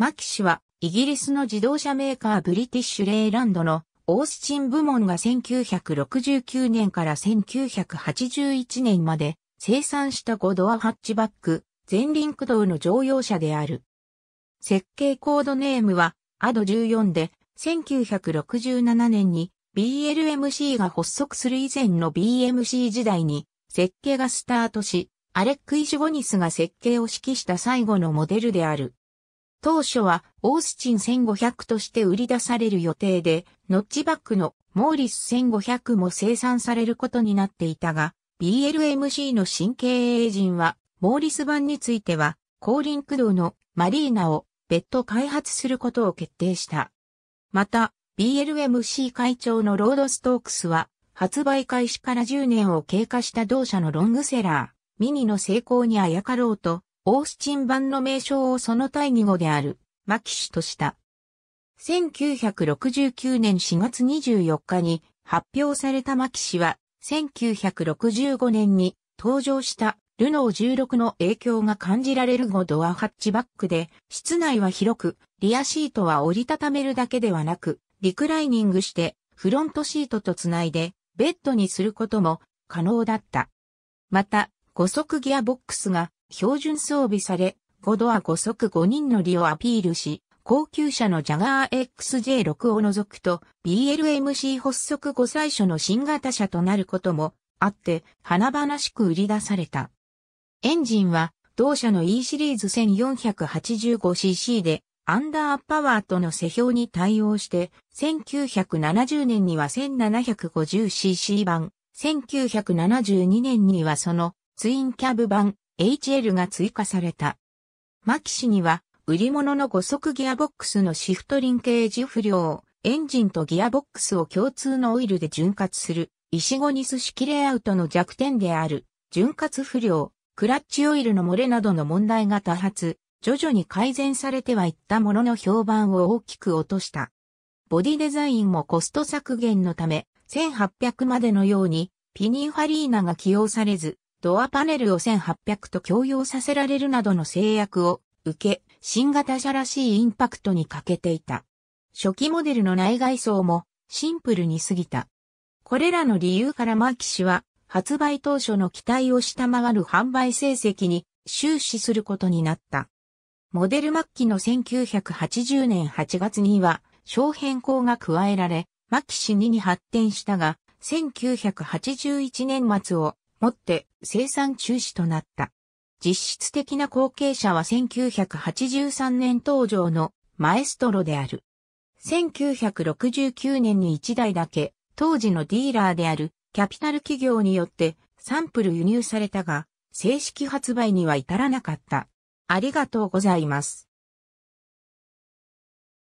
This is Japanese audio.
マキ氏は、イギリスの自動車メーカーブリティッシュレイランドのオースチン部門が1969年から1981年まで生産した5ドアハッチバック、全輪駆動の乗用車である。設計コードネームは、アド14で、1967年に BLMC が発足する以前の BMC 時代に設計がスタートし、アレック・イジュゴニスが設計を指揮した最後のモデルである。当初はオースチン1500として売り出される予定で、ノッチバックのモーリス1500も生産されることになっていたが、BLMC の新経営陣は、モーリス版については、後輪駆動のマリーナを別途開発することを決定した。また、BLMC 会長のロードストークスは、発売開始から10年を経過した同社のロングセラー、ミニの成功にあやかろうと、オースチン版の名称をその対義語である、マキシとした。1969年4月24日に発表されたマキシは、1965年に登場したルノー16の影響が感じられる5ドアハッチバックで、室内は広く、リアシートは折りたためるだけではなく、リクライニングしてフロントシートとつないで、ベッドにすることも可能だった。また、5速ギアボックスが標準装備され、5ドア5足5人乗りをアピールし、高級車のジャガー XJ6 を除くと BLMC 発足後最初の新型車となることもあって華々しく売り出された。エンジンは同社の E シリーズ 1485cc でアンダーパワーとの世標に対応して1970年には 1750cc 版、1972年にはそのツインキャブ版、HL が追加された。マキシには、売り物の5速ギアボックスのシフトリンケージ不良、エンジンとギアボックスを共通のオイルで潤滑する、石ゴニス式レイアウトの弱点である、潤滑不良、クラッチオイルの漏れなどの問題が多発、徐々に改善されてはいったものの評判を大きく落とした。ボディデザインもコスト削減のため、1800までのように、ピニンファリーナが起用されず、ドアパネルを1800と共用させられるなどの制約を受け、新型車らしいインパクトに欠けていた。初期モデルの内外装もシンプルに過ぎた。これらの理由からマーキ氏は発売当初の期待を下回る販売成績に終始することになった。モデル末期の1980年8月には小変更が加えられ、マキシ2に発展したが、1981年末をもって生産中止となった。実質的な後継者は1983年登場のマエストロである。1969年に1台だけ、当時のディーラーであるキャピタル企業によってサンプル輸入されたが、正式発売には至らなかった。ありがとうございます。